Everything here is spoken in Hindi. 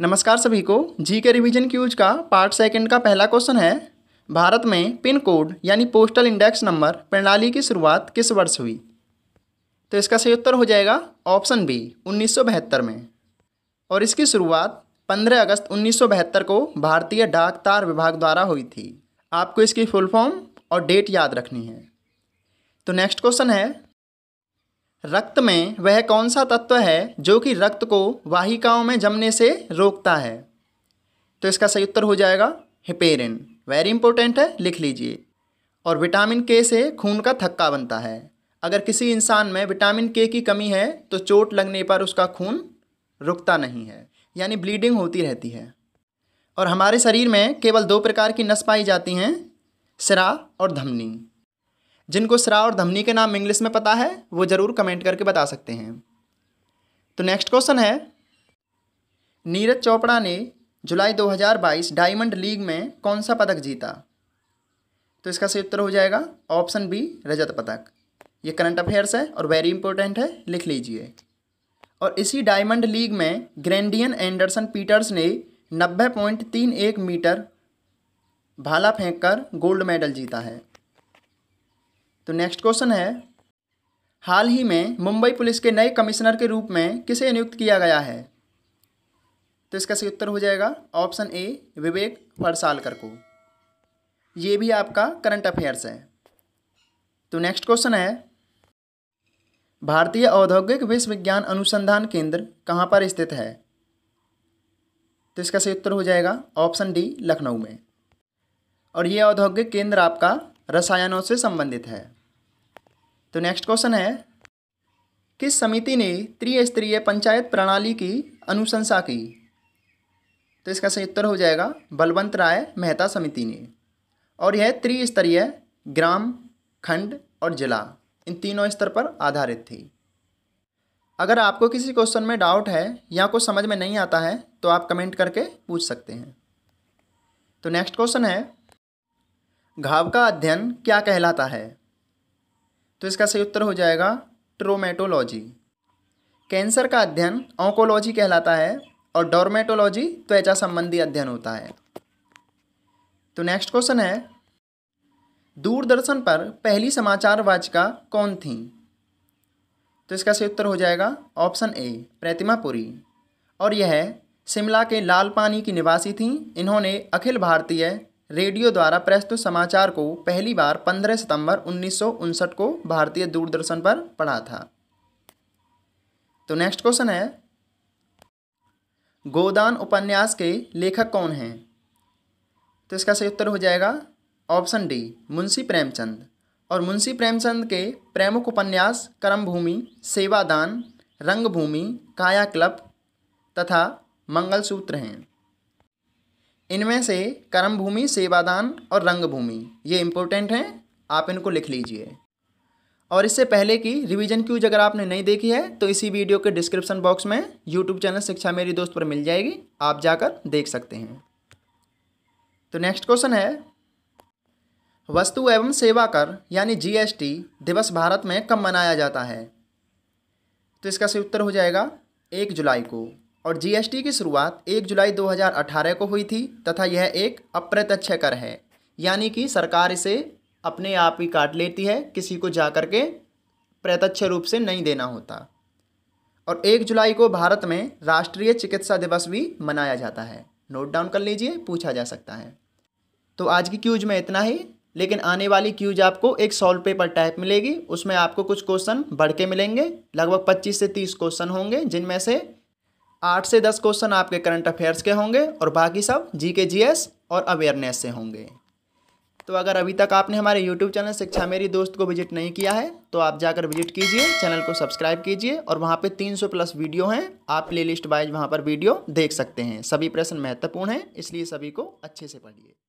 नमस्कार सभी को जी के रिविजन क्यूज का पार्ट सेकंड का पहला क्वेश्चन है भारत में पिन कोड यानी पोस्टल इंडेक्स नंबर प्रणाली की शुरुआत किस वर्ष हुई तो इसका सही उत्तर हो जाएगा ऑप्शन बी उन्नीस में और इसकी शुरुआत 15 अगस्त उन्नीस को भारतीय डाक तार विभाग द्वारा हुई थी आपको इसकी फुल फॉर्म और डेट याद रखनी है तो नेक्स्ट क्वेश्चन है रक्त में वह कौन सा तत्व है जो कि रक्त को वाहिकाओं में जमने से रोकता है तो इसका सही उत्तर हो जाएगा हिपेरिन वेरी इंपॉर्टेंट है लिख लीजिए और विटामिन के से खून का थक्का बनता है अगर किसी इंसान में विटामिन के की कमी है तो चोट लगने पर उसका खून रुकता नहीं है यानी ब्लीडिंग होती रहती है और हमारे शरीर में केवल दो प्रकार की नस पाई जाती हैं सिरा और धमनी जिनको सरा और धमनी के नाम इंग्लिश में पता है वो ज़रूर कमेंट करके बता सकते हैं तो नेक्स्ट क्वेश्चन है नीरज चोपड़ा ने जुलाई 2022 डायमंड लीग में कौन सा पदक जीता तो इसका सही उत्तर हो जाएगा ऑप्शन बी रजत पदक ये करंट अफेयर्स है और वेरी इंपॉर्टेंट है लिख लीजिए और इसी डायमंड लीग में ग्रैंडियन एंडरसन पीटर्स ने नब्बे पॉइंट तीन एक मीटर भाला फेंककर गोल्ड मेडल जीता है तो नेक्स्ट क्वेश्चन है हाल ही में मुंबई पुलिस के नए कमिश्नर के रूप में किसे नियुक्त किया गया है तो इसका सही उत्तर हो जाएगा ऑप्शन ए विवेक फरसालकर को ये भी आपका करंट अफेयर्स है तो नेक्स्ट क्वेश्चन है भारतीय औद्योगिक विश्वविज्ञान अनुसंधान केंद्र कहाँ पर स्थित है तो इसका सही उत्तर हो जाएगा ऑप्शन डी लखनऊ में और ये औद्योगिक केंद्र आपका रसायनों से संबंधित है तो नेक्स्ट क्वेश्चन है किस समिति ने त्रिस्तरीय पंचायत प्रणाली की अनुशंसा की तो इसका सही उत्तर हो जाएगा बलवंत राय मेहता समिति ने और यह त्रिस्तरीय ग्राम खंड और जिला इन तीनों स्तर पर आधारित थी अगर आपको किसी क्वेश्चन में डाउट है या कुछ समझ में नहीं आता है तो आप कमेंट करके पूछ सकते हैं तो नेक्स्ट क्वेश्चन है घाव का अध्ययन क्या कहलाता है तो इसका सही उत्तर हो जाएगा ट्रोमेटोलॉजी कैंसर का अध्ययन ऑंकोलॉजी कहलाता है और डोरमेटोलॉजी त्वचा संबंधी अध्ययन होता है तो नेक्स्ट क्वेश्चन है दूरदर्शन पर पहली समाचार वाचिका कौन थी तो इसका सही उत्तर हो जाएगा ऑप्शन ए प्रतिमा पुरी और यह शिमला के लाल पानी की निवासी थीं इन्होंने अखिल भारतीय रेडियो द्वारा प्रस्तुत समाचार को पहली बार 15 सितंबर उन्नीस को भारतीय दूरदर्शन पर पढ़ा था तो नेक्स्ट क्वेश्चन है गोदान उपन्यास के लेखक कौन हैं तो इसका सही उत्तर हो जाएगा ऑप्शन डी मुंशी प्रेमचंद और मुंशी प्रेमचंद के प्रमुख उपन्यास कर्मभूमि सेवादान रंगभूमि कायाकल्प तथा मंगलसूत्र हैं इनमें से कर्म भूमि सेवादान और रंगभूमि ये इम्पोर्टेंट हैं आप इनको लिख लीजिए और इससे पहले की रिवीजन क्यूज अगर आपने नहीं देखी है तो इसी वीडियो के डिस्क्रिप्शन बॉक्स में यूट्यूब चैनल शिक्षा मेरी दोस्त पर मिल जाएगी आप जाकर देख सकते हैं तो नेक्स्ट क्वेश्चन है वस्तु एवं सेवा कर यानी जीएसटी दिवस भारत में कब मनाया जाता है तो इसका सही उत्तर हो जाएगा एक जुलाई को और जीएसटी की शुरुआत 1 जुलाई 2018 को हुई थी तथा यह एक अप्रत्यक्ष कर है यानी कि सरकार इसे अपने आप ही काट लेती है किसी को जा कर के प्रत्यक्ष रूप से नहीं देना होता और 1 जुलाई को भारत में राष्ट्रीय चिकित्सा दिवस भी मनाया जाता है नोट डाउन कर लीजिए पूछा जा सकता है तो आज की क्यूज में इतना ही लेकिन आने वाली क्यूज आपको एक सॉल्व पेपर टाइप मिलेगी उसमें आपको कुछ क्वेश्चन बढ़ के मिलेंगे लगभग 25 से 30 क्वेश्चन होंगे जिनमें से आठ से दस क्वेश्चन आपके करंट अफेयर्स के होंगे और बाकी सब जी के जी एस और अवेयरनेस से होंगे तो अगर अभी तक आपने हमारे यूट्यूब चैनल शिक्षा मेरी दोस्त को विजिट नहीं किया है तो आप जाकर विजिट कीजिए चैनल को सब्सक्राइब कीजिए और वहाँ पे 300 प्लस वीडियो हैं आप प्ले लिस्ट वाइज वहाँ पर वीडियो देख सकते हैं सभी प्रश्न महत्वपूर्ण हैं इसलिए सभी को अच्छे से पढ़िए